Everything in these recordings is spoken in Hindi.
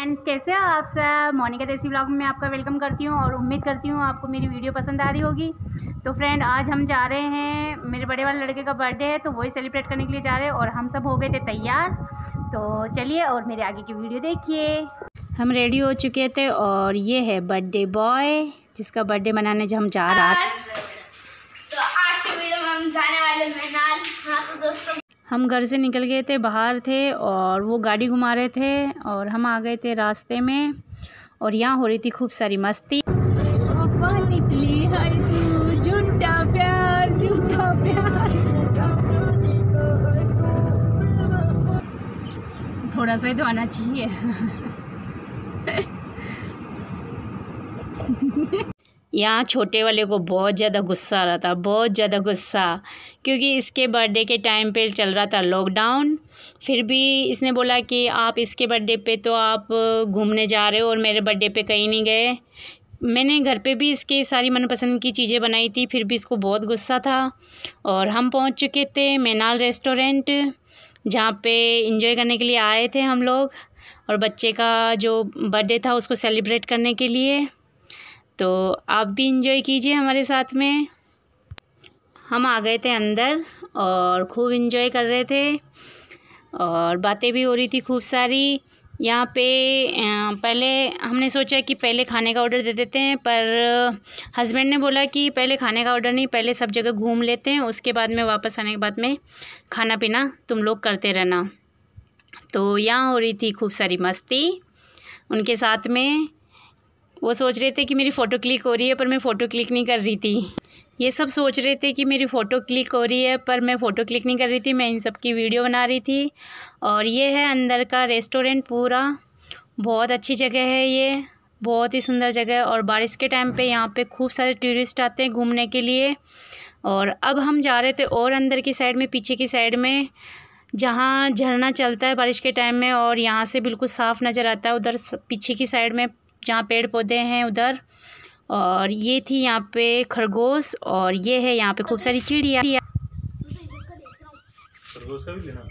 एंड कैसे हो आप सब मोनिका देसी ब्लॉग में आपका वेलकम करती हूँ और उम्मीद करती हूँ आपको मेरी वीडियो पसंद आ रही होगी तो फ्रेंड आज हम जा रहे हैं मेरे बड़े वाले लड़के का बर्थडे है तो वही सेलिब्रेट करने के लिए जा रहे हैं और हम सब हो गए थे तैयार तो चलिए और मेरे आगे की वीडियो देखिए हम रेडी हो चुके थे और ये है बर्थडे बॉय जिसका बर्थडे मनाने जो हम जा रहा तो आज के वीडियो में हम जाने वाले मनाल हाँ तो दोस्तों हम घर से निकल गए थे बाहर थे और वो गाड़ी घुमा रहे थे और हम आ गए थे रास्ते में और यहाँ हो रही थी खूब सारी मस्ती निकली है तू झूठा प्यार झूठा प्यार थोड़ा सा ही तो आना चाहिए यहाँ छोटे वाले को बहुत ज़्यादा गुस्सा आ रहा था बहुत ज़्यादा गुस्सा क्योंकि इसके बर्थडे के टाइम पे चल रहा था लॉकडाउन फिर भी इसने बोला कि आप इसके बर्थडे पे तो आप घूमने जा रहे हो और मेरे बर्थडे पे कहीं नहीं गए मैंने घर पे भी इसके सारी मनपसंद की चीज़ें बनाई थी फिर भी इसको बहुत गुस्सा था और हम पहुँच चुके थे मैनाल रेस्टोरेंट जहाँ पर इंजॉय करने के लिए आए थे हम लोग और बच्चे का जो बर्थडे था उसको सेलिब्रेट करने के लिए तो आप भी इंजॉय कीजिए हमारे साथ में हम आ गए थे अंदर और खूब इंजॉय कर रहे थे और बातें भी हो रही थी खूब सारी यहाँ पे पहले हमने सोचा कि पहले खाने का ऑर्डर दे देते हैं पर हस्बैंड ने बोला कि पहले खाने का ऑर्डर नहीं पहले सब जगह घूम लेते हैं उसके बाद में वापस आने के बाद में खाना पीना तुम लोग करते रहना तो यहाँ हो रही थी खूब सारी मस्ती उनके साथ में वो सोच रहे थे कि मेरी फ़ोटो क्लिक हो रही है पर मैं फ़ोटो क्लिक नहीं कर रही थी ये सब सोच रहे थे कि मेरी फ़ोटो क्लिक हो रही है पर मैं फ़ोटो क्लिक नहीं कर रही थी मैं इन सब की वीडियो बना रही थी और ये है अंदर का रेस्टोरेंट पूरा बहुत अच्छी जगह है ये बहुत ही सुंदर जगह है और बारिश के टाइम पे यहाँ पे खूब सारे टूरिस्ट आते हैं घूमने के लिए और अब हम जा रहे थे और अंदर की साइड में पीछे की साइड में जहाँ झरना चलता है बारिश के टाइम में और यहाँ से बिल्कुल साफ़ नज़र आता है उधर पीछे की साइड में जहाँ पेड़ पौधे हैं उधर और ये थी यहाँ पे खरगोश और ये है यहाँ पे खूब सारी चिड़िया खरगोश का भी लेना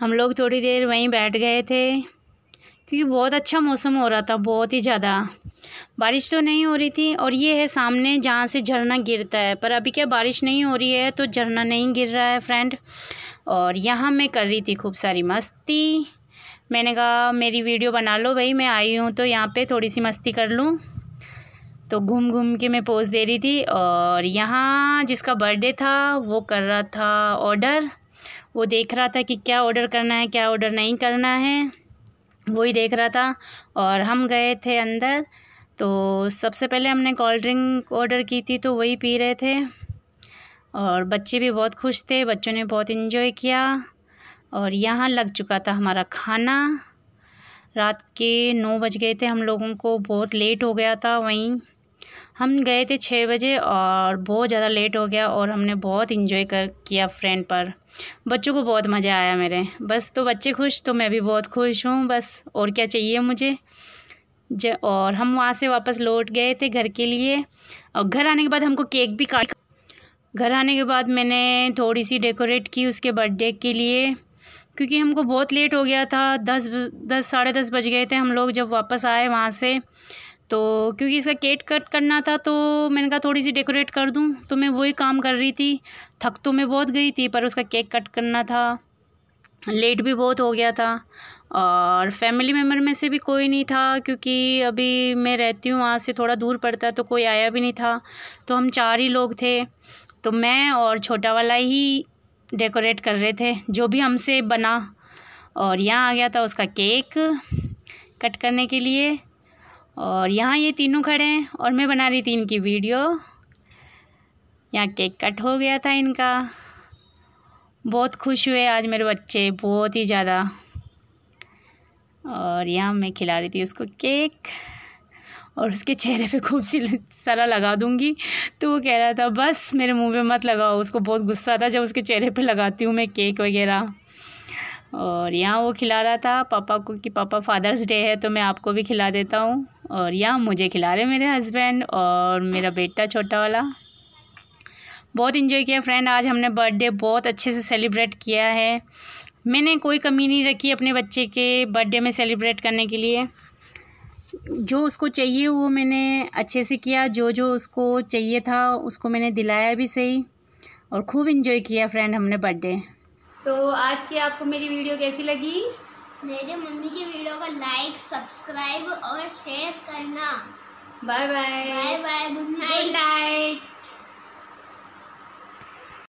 हम लोग थोड़ी देर वहीं बैठ गए थे क्योंकि बहुत अच्छा मौसम हो रहा था बहुत ही ज़्यादा बारिश तो नहीं हो रही थी और ये है सामने जहाँ से झरना गिरता है पर अभी क्या बारिश नहीं हो रही है तो झरना नहीं गिर रहा है फ्रेंड और यहाँ मैं कर रही थी खूब सारी मस्ती मैंने कहा मेरी वीडियो बना लो भाई मैं आई हूँ तो यहाँ पे थोड़ी सी मस्ती कर लूँ तो घूम घूम के मैं पोज दे रही थी और यहाँ जिसका बर्थडे था वो कर रहा था ऑर्डर वो देख रहा था कि क्या ऑर्डर करना है क्या ऑर्डर नहीं करना है वही देख रहा था और हम गए थे अंदर तो सबसे पहले हमने कोल्ड ड्रिंक ऑर्डर की थी तो वही पी रहे थे और बच्चे भी बहुत खुश थे बच्चों ने बहुत इन्जॉय किया और यहाँ लग चुका था हमारा खाना रात के नौ बज गए थे हम लोगों को बहुत लेट हो गया था वहीं हम गए थे छः बजे और बहुत ज़्यादा लेट हो गया और हमने बहुत इन्जॉय कर किया फ्रेंड पर बच्चों को बहुत मज़ा आया मेरे बस तो बच्चे खुश तो मैं भी बहुत खुश हूँ बस और क्या चाहिए मुझे ज और हम वहाँ से वापस लौट गए थे घर के लिए और घर आने के बाद हमको केक भी काट घर आने के बाद मैंने थोड़ी सी डेकोरेट की उसके बर्थडे के लिए क्योंकि हमको बहुत लेट हो गया था दस दस साढ़े दस बज गए थे हम लोग जब वापस आए वहाँ से तो क्योंकि इसका केक कट करना था तो मैंने कहा थोड़ी सी डेकोरेट कर दूँ तो मैं वही काम कर रही थी थक तो मैं बहुत गई थी पर उसका केक कट करना था लेट भी बहुत हो गया था और फैमिली मेम्बर में से भी कोई नहीं था क्योंकि अभी मैं रहती हूँ वहाँ से थोड़ा दूर पड़ता है तो कोई आया भी नहीं था तो हम चार ही लोग थे तो मैं और छोटा वाला ही डेकोरेट कर रहे थे जो भी हमसे बना और यहाँ आ गया था उसका केक कट करने के लिए और यहाँ ये तीनों खड़े हैं और मैं बना रही थी इनकी वीडियो यहाँ केक कट हो गया था इनका बहुत खुश हुए आज मेरे बच्चे बहुत ही ज़्यादा और यहाँ मैं खिला रही थी उसको केक और उसके चेहरे पे खूब सी सारा लगा दूँगी तो वो कह रहा था बस मेरे मुंह पे मत लगाओ उसको बहुत गुस्सा था जब उसके चेहरे पे लगाती हूँ मैं केक वगैरह और यहाँ वो खिला रहा था पापा को कि पापा फादर्स डे है तो मैं आपको भी खिला देता हूँ और यहाँ मुझे खिला रहे मेरे हस्बैंड और मेरा बेटा छोटा वाला बहुत इंजॉय किया फ्रेंड आज हमने बर्थडे बहुत अच्छे से सेलिब्रेट किया है मैंने कोई कमी नहीं रखी अपने बच्चे के बर्थडे में सेलिब्रेट करने के लिए जो उसको चाहिए वो मैंने अच्छे से किया जो जो उसको चाहिए था उसको मैंने दिलाया भी सही और खूब इन्जॉय किया फ्रेंड हमने बर्थडे तो आज की आपको मेरी वीडियो कैसी लगी मेरे मम्मी की वीडियो को लाइक सब्सक्राइब और शेयर करना bye bye bye bye good night good night